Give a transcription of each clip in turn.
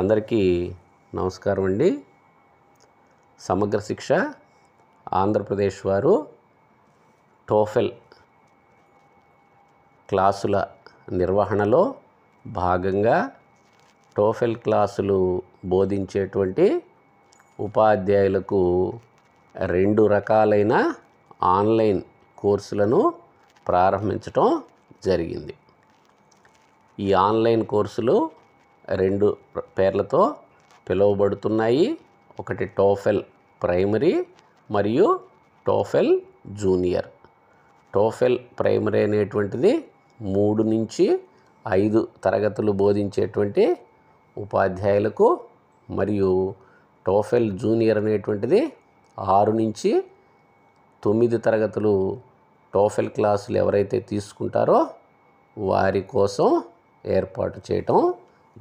అందరికీ నమస్కారం అండి సమగ్ర శిక్ష ఆంధ్రప్రదేశ్ వారు టోఫెల్ క్లాసుల నిర్వహణలో భాగంగా టోఫెల్ క్లాసులు బోధించేటువంటి ఉపాధ్యాయులకు రెండు రకాలైన ఆన్లైన్ కోర్సులను ప్రారంభించటం జరిగింది ఈ ఆన్లైన్ కోర్సులు రెండు పేర్లతో పిలువబడుతున్నాయి ఒకటి టోఫెల్ ప్రైమరీ మరియు టోఫెల్ జూనియర్ టోఫెల్ ప్రైమరీ అనేటువంటిది మూడు నుంచి ఐదు తరగతులు బోధించేటువంటి ఉపాధ్యాయులకు మరియు టోఫెల్ జూనియర్ అనేటువంటిది ఆరు నుంచి తొమ్మిది తరగతులు టోఫెల్ క్లాసులు ఎవరైతే తీసుకుంటారో వారి కోసం ఏర్పాటు చేయటం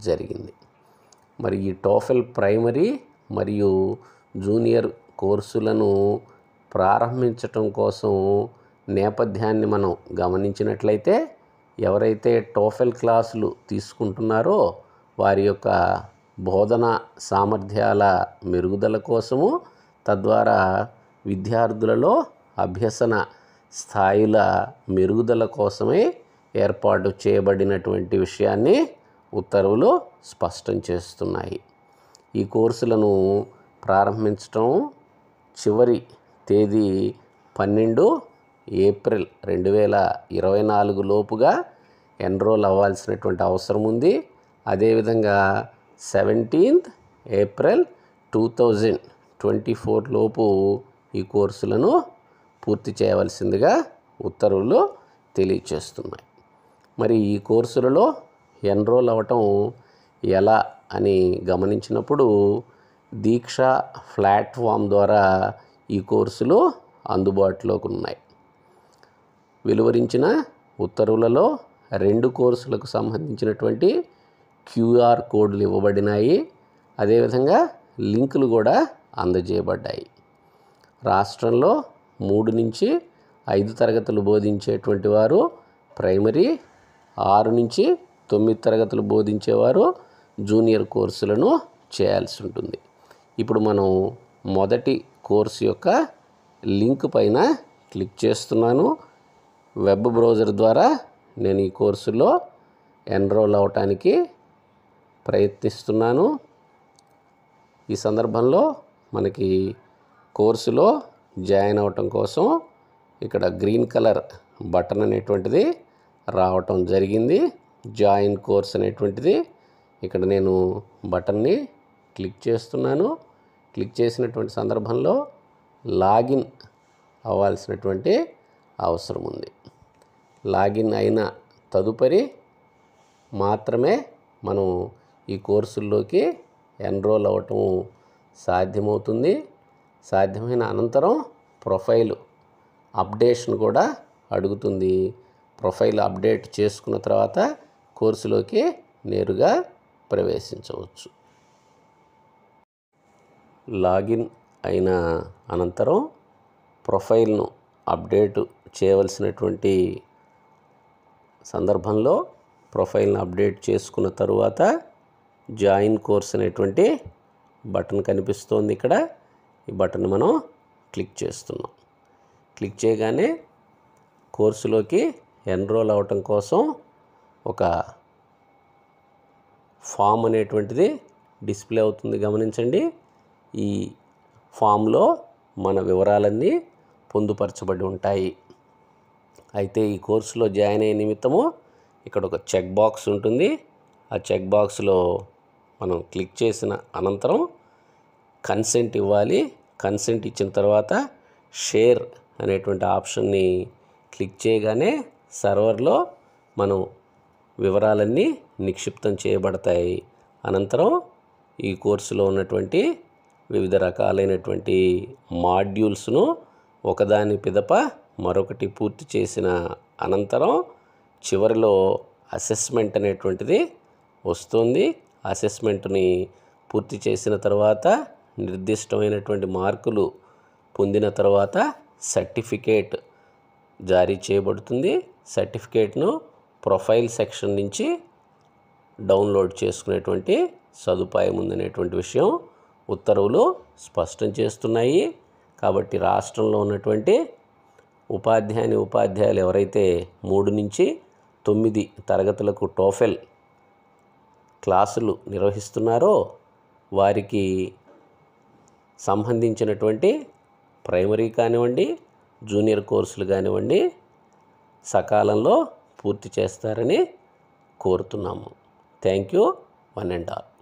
జరిగింది మరి ఈ టోఫెల్ ప్రైమరీ మరియు జూనియర్ కోర్సులను ప్రారంభించటం కోసం నేపథ్యాన్ని మనం గమనించినట్లయితే ఎవరైతే టోఫెల్ క్లాసులు తీసుకుంటున్నారో వారి యొక్క బోధన సామర్థ్యాల మెరుగుదల కోసము తద్వారా విద్యార్థులలో అభ్యసన స్థాయిల మెరుగుదల కోసమే ఏర్పాటు చేయబడినటువంటి విషయాన్ని ఉత్తర్వులు స్పష్టం చేస్తున్నాయి ఈ కోర్సులను ప్రారంభించడం చివరి తేదీ పన్నెండు ఏప్రిల్ రెండు వేల ఇరవై నాలుగు లోపుగా ఎన్రోల్ అవ్వాల్సినటువంటి అవసరం ఉంది అదేవిధంగా seventeenth April two thousand twenty four లోపు ఈ కోర్సులను పూర్తి చేయవలసిందిగా ఉత్తర్వులు తెలియచేస్తున్నాయి మరి ఈ కోర్సులలో ఎన్రోల్ అవ్వటం ఎలా అని గమనించినప్పుడు దీక్ష ప్లాట్ఫామ్ ద్వారా ఈ కోర్సులు అందుబాటులోకి ఉన్నాయి వెలువరించిన ఉత్తర్వులలో రెండు కోర్సులకు సంబంధించినటువంటి క్యూఆర్ కోడ్లు ఇవ్వబడినాయి అదేవిధంగా లింకులు కూడా అందజేయబడ్డాయి రాష్ట్రంలో మూడు నుంచి ఐదు తరగతులు బోధించేటువంటి వారు ప్రైమరీ ఆరు నుంచి తొమ్మిది తరగతులు బోధించేవారు జూనియర్ కోర్సులను చేయాల్సి ఉంటుంది ఇప్పుడు మనం మొదటి కోర్సు యొక్క లింక్ పైన క్లిక్ చేస్తున్నాను వెబ్ బ్రౌజర్ ద్వారా నేను ఈ కోర్సులో ఎన్రోల్ అవటానికి ప్రయత్నిస్తున్నాను ఈ సందర్భంలో మనకి కోర్సులో జాయిన్ అవటం కోసం ఇక్కడ గ్రీన్ కలర్ బటన్ అనేటువంటిది రావటం జరిగింది జాయిన్ కోర్స్ అనేటువంటిది ఇక్కడ నేను బటన్ని క్లిక్ చేస్తున్నాను క్లిక్ చేసినటువంటి సందర్భంలో లాగిన్ అవ్వాల్సినటువంటి అవసరం ఉంది లాగిన్ అయిన తదుపరి మాత్రమే మనం ఈ కోర్సుల్లోకి ఎన్రోల్ అవ్వటం సాధ్యమవుతుంది సాధ్యమైన అనంతరం ప్రొఫైల్ అప్డేషన్ కూడా అడుగుతుంది ప్రొఫైల్ అప్డేట్ చేసుకున్న తర్వాత కోర్సులోకి నేరుగా ప్రవేశించవచ్చు లాగిన్ అయిన అనంతరం ప్రొఫైల్ను అప్డేట్ చేయవలసినటువంటి సందర్భంలో ప్రొఫైల్ను అప్డేట్ చేసుకున్న తరువాత జాయిన్ కోర్స్ అనేటువంటి బటన్ కనిపిస్తోంది ఇక్కడ ఈ బటన్ మనం క్లిక్ చేస్తున్నాం క్లిక్ చేయగానే కోర్సులోకి ఎన్రోల్ అవటం కోసం ఒక ఫామ్ అనేటువంటిది డిస్ప్లే అవుతుంది గమనించండి ఈ ఫామ్లో మన వివరాలన్నీ పొందుపరచబడి ఉంటాయి అయితే ఈ కోర్సులో జాయిన్ అయ్యే నిమిత్తము ఇక్కడ ఒక చెక్ బాక్స్ ఉంటుంది ఆ చెక్ బాక్స్లో మనం క్లిక్ చేసిన అనంతరం కన్సెంట్ ఇవ్వాలి కన్సెంట్ ఇచ్చిన తర్వాత షేర్ అనేటువంటి ఆప్షన్ని క్లిక్ చేయగానే సర్వర్లో మనం వివరాలన్నీ నిక్షిప్తం చేయబడతాయి అనంతరం ఈ కోర్సులో ఉన్నటువంటి వివిధ రకాలైనటువంటి మాడ్యూల్స్ను ఒకదాని పిదప మరొకటి పూర్తి చేసిన అనంతరం చివరిలో అసెస్మెంట్ అనేటువంటిది వస్తుంది అసెస్మెంట్ని పూర్తి చేసిన తర్వాత నిర్దిష్టమైనటువంటి మార్కులు పొందిన తర్వాత సర్టిఫికేట్ జారీ చేయబడుతుంది సర్టిఫికేట్ను ప్రొఫైల్ సెక్షన్ నుంచి డౌన్లోడ్ చేసుకునేటువంటి సదుపాయం ఉందనేటువంటి విషయం ఉత్తర్వులు స్పష్టం చేస్తున్నాయి కాబట్టి రాష్ట్రంలో ఉన్నటువంటి ఉపాధ్యాయుని ఉపాధ్యాయులు ఎవరైతే మూడు నుంచి తొమ్మిది తరగతులకు టోఫెల్ క్లాసులు నిర్వహిస్తున్నారో వారికి సంబంధించినటువంటి ప్రైమరీ కానివ్వండి జూనియర్ కోర్సులు కానివ్వండి సకాలంలో పూర్తి చేస్తారని కోరుతున్నాము thank you one and all